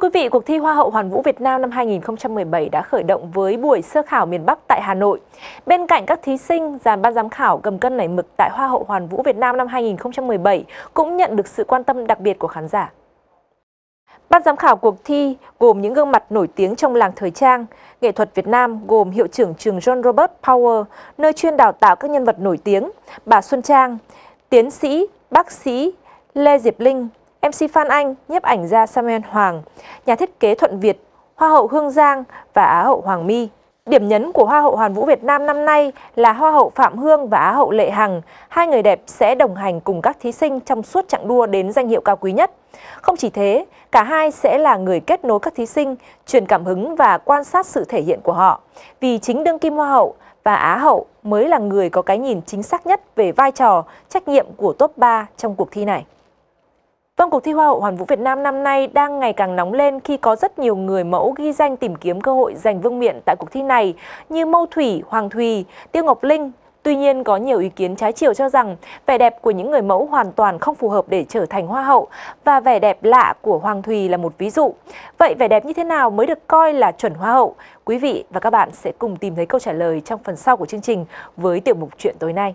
Thưa quý vị, cuộc thi Hoa hậu Hoàn vũ Việt Nam năm 2017 đã khởi động với buổi sơ khảo miền Bắc tại Hà Nội. Bên cạnh các thí sinh, giàn ban giám khảo cầm cân nảy mực tại Hoa hậu Hoàn vũ Việt Nam năm 2017 cũng nhận được sự quan tâm đặc biệt của khán giả. Ban giám khảo cuộc thi gồm những gương mặt nổi tiếng trong làng thời trang, nghệ thuật Việt Nam gồm hiệu trưởng trường John Robert Power, nơi chuyên đào tạo các nhân vật nổi tiếng, bà Xuân Trang, tiến sĩ, bác sĩ Lê Diệp Linh, MC Phan Anh, nhiếp ảnh gia Samuel Hoàng, nhà thiết kế Thuận Việt, Hoa hậu Hương Giang và Á hậu Hoàng My. Điểm nhấn của Hoa hậu Hoàn vũ Việt Nam năm nay là Hoa hậu Phạm Hương và Á hậu Lệ Hằng. Hai người đẹp sẽ đồng hành cùng các thí sinh trong suốt chặng đua đến danh hiệu cao quý nhất. Không chỉ thế, cả hai sẽ là người kết nối các thí sinh, truyền cảm hứng và quan sát sự thể hiện của họ. Vì chính đương kim Hoa hậu và Á hậu mới là người có cái nhìn chính xác nhất về vai trò, trách nhiệm của top 3 trong cuộc thi này. Vâng, cuộc thi Hoa hậu Hoàn vũ Việt Nam năm nay đang ngày càng nóng lên khi có rất nhiều người mẫu ghi danh tìm kiếm cơ hội giành vương miện tại cuộc thi này như Mâu Thủy, Hoàng Thùy, Tiêu Ngọc Linh. Tuy nhiên, có nhiều ý kiến trái chiều cho rằng vẻ đẹp của những người mẫu hoàn toàn không phù hợp để trở thành hoa hậu và vẻ đẹp lạ của Hoàng Thùy là một ví dụ. Vậy vẻ đẹp như thế nào mới được coi là chuẩn hoa hậu? Quý vị và các bạn sẽ cùng tìm thấy câu trả lời trong phần sau của chương trình với tiểu mục chuyện tối nay.